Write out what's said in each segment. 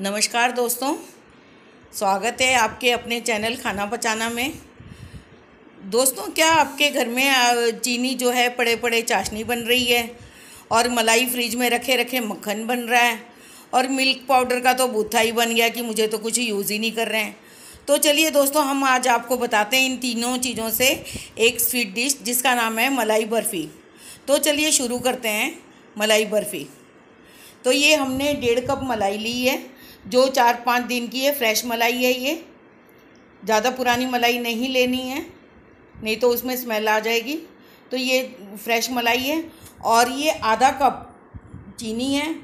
नमस्कार दोस्तों स्वागत है आपके अपने चैनल खाना पचाना में दोस्तों क्या आपके घर में चीनी जो है पड़े पड़े चाशनी बन रही है और मलाई फ्रिज में रखे रखे मक्खन बन रहा है और मिल्क पाउडर का तो बूथा ही बन गया कि मुझे तो कुछ यूज़ ही नहीं कर रहे हैं तो चलिए दोस्तों हम आज आपको बताते हैं इन तीनों चीज़ों से एक स्वीट डिश जिसका नाम है मलाई बर्फ़ी तो चलिए शुरू करते हैं मलाई बर्फ़ी तो ये हमने डेढ़ कप मलाई ली है जो चार पाँच दिन की है फ्रेश मलाई है ये ज़्यादा पुरानी मलाई नहीं लेनी है नहीं तो उसमें स्मेल आ जाएगी तो ये फ्रेश मलाई है और ये आधा कप चीनी है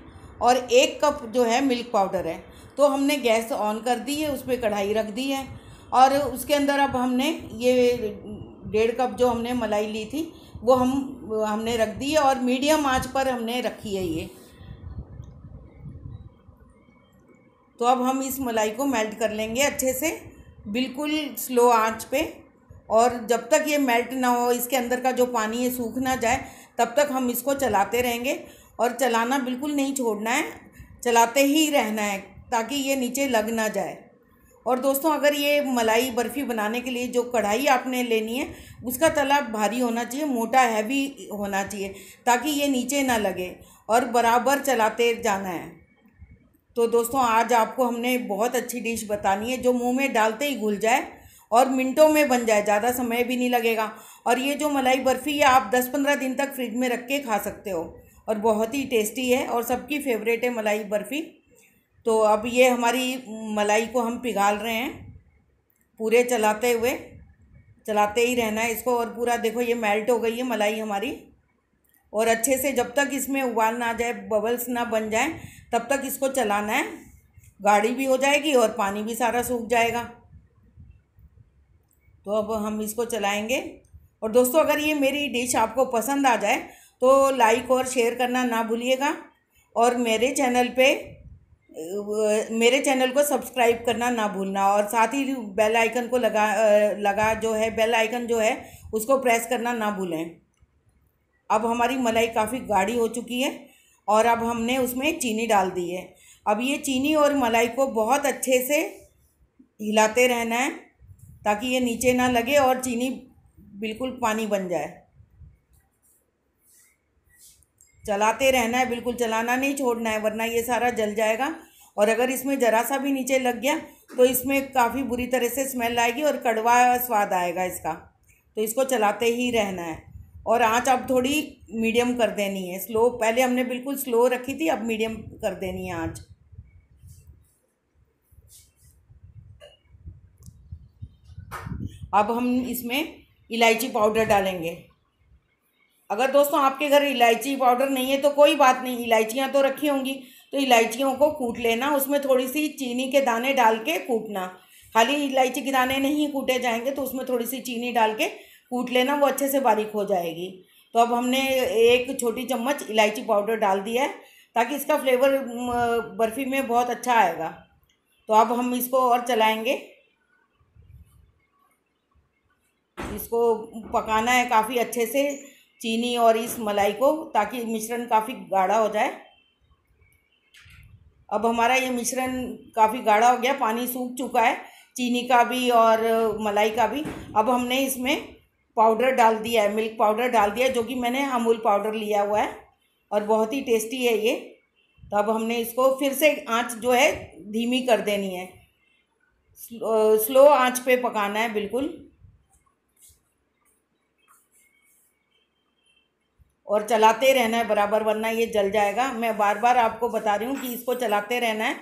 और एक कप जो है मिल्क पाउडर है तो हमने गैस ऑन कर दी है उस पर कढ़ाई रख दी है और उसके अंदर अब हमने ये डेढ़ कप जो हमने मलाई ली थी वो हम हमने रख दी है और मीडियम आंच पर हमने रखी है ये तो अब हम इस मलाई को मेल्ट कर लेंगे अच्छे से बिल्कुल स्लो आंच पे और जब तक ये मेल्ट ना हो इसके अंदर का जो पानी है सूख ना जाए तब तक हम इसको चलाते रहेंगे और चलाना बिल्कुल नहीं छोड़ना है चलाते ही रहना है ताकि ये नीचे लग ना जाए और दोस्तों अगर ये मलाई बर्फ़ी बनाने के लिए जो कढ़ाई आपने लेनी है उसका तला भारी होना चाहिए मोटा हैवी होना चाहिए ताकि ये नीचे ना लगे और बराबर चलाते जाना है तो दोस्तों आज आपको हमने बहुत अच्छी डिश बतानी है जो मुंह में डालते ही घुल जाए और मिनटों में बन जाए ज़्यादा समय भी नहीं लगेगा और ये जो मलाई बर्फ़ी ये आप 10-15 दिन तक फ्रिज में रख के खा सकते हो और बहुत ही टेस्टी है और सबकी फेवरेट है मलाई बर्फ़ी तो अब ये हमारी मलाई को हम पिघाल रहे हैं पूरे चलाते हुए चलाते ही रहना है इसको और पूरा देखो ये मेल्ट हो गई है मलाई हमारी और अच्छे से जब तक इसमें उबाल ना आ जाए बबल्स ना बन जाए तब तक इसको चलाना है गाढ़ी भी हो जाएगी और पानी भी सारा सूख जाएगा तो अब हम इसको चलाएंगे और दोस्तों अगर ये मेरी डिश आपको पसंद आ जाए तो लाइक और शेयर करना ना भूलिएगा और मेरे चैनल पे मेरे चैनल को सब्सक्राइब करना ना भूलना और साथ ही बेल आइकन को लगा लगा जो है बेल आइकन जो है उसको प्रेस करना ना भूलें अब हमारी मलाई काफ़ी गाढ़ी हो चुकी है और अब हमने उसमें चीनी डाल दी है अब ये चीनी और मलाई को बहुत अच्छे से हिलाते रहना है ताकि ये नीचे ना लगे और चीनी बिल्कुल पानी बन जाए चलाते रहना है बिल्कुल चलाना नहीं छोड़ना है वरना ये सारा जल जाएगा और अगर इसमें ज़रा सा भी नीचे लग गया तो इसमें काफ़ी बुरी तरह से स्मेल आएगी और कड़वा स्वाद आएगा इसका तो इसको चलाते ही रहना है और आँच अब थोड़ी मीडियम कर देनी है स्लो पहले हमने बिल्कुल स्लो रखी थी अब मीडियम कर देनी है आँच अब हम इसमें इलायची पाउडर डालेंगे अगर दोस्तों आपके घर इलायची पाउडर नहीं है तो कोई बात नहीं इलायचियाँ तो रखी होंगी तो इलायचियों को कूट लेना उसमें थोड़ी सी चीनी के दाने डाल के कूटना खाली इलायची के दाने नहीं कूटे जाएंगे तो उसमें थोड़ी सी चीनी डाल के कूट लेना वो अच्छे से बारीक हो जाएगी तो अब हमने एक छोटी चम्मच इलायची पाउडर डाल दिया है ताकि इसका फ्लेवर बर्फ़ी में बहुत अच्छा आएगा तो अब हम इसको और चलाएंगे इसको पकाना है काफ़ी अच्छे से चीनी और इस मलाई को ताकि मिश्रण काफ़ी गाढ़ा हो जाए अब हमारा ये मिश्रण काफ़ी गाढ़ा हो गया पानी सूख चुका है चीनी का भी और मलाई का भी अब हमने इसमें पाउडर डाल दिया है मिल्क पाउडर डाल दिया जो कि मैंने अमूल पाउडर लिया हुआ है और बहुत ही टेस्टी है ये तो अब हमने इसको फिर से आंच जो है धीमी कर देनी है स्लो आंच पे पकाना है बिल्कुल और चलाते रहना है बराबर वरना ये जल जाएगा मैं बार बार आपको बता रही हूँ कि इसको चलाते रहना है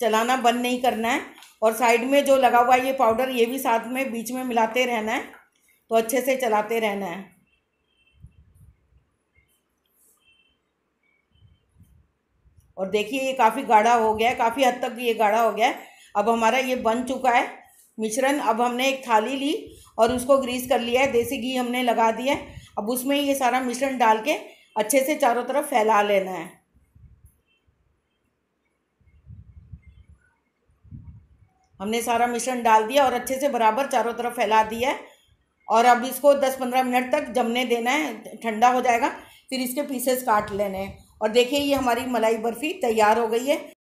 चलाना बंद नहीं करना है और साइड में जो लगा हुआ है ये पाउडर ये भी साथ में बीच में मिलाते रहना है तो अच्छे से चलाते रहना है और देखिए ये काफ़ी गाढ़ा हो गया है काफ़ी हद तक ये गाढ़ा हो गया है अब हमारा ये बन चुका है मिश्रण अब हमने एक थाली ली और उसको ग्रीस कर लिया है देसी घी हमने लगा दिया है अब उसमें ये सारा मिश्रण डाल के अच्छे से चारों तरफ फैला लेना है हमने सारा मिश्रण डाल दिया और अच्छे से बराबर चारों तरफ फैला दिया है और अब इसको दस पंद्रह मिनट तक जमने देना है ठंडा हो जाएगा फिर इसके पीसेस काट लेने हैं और देखिए ये हमारी मलाई बर्फ़ी तैयार हो गई है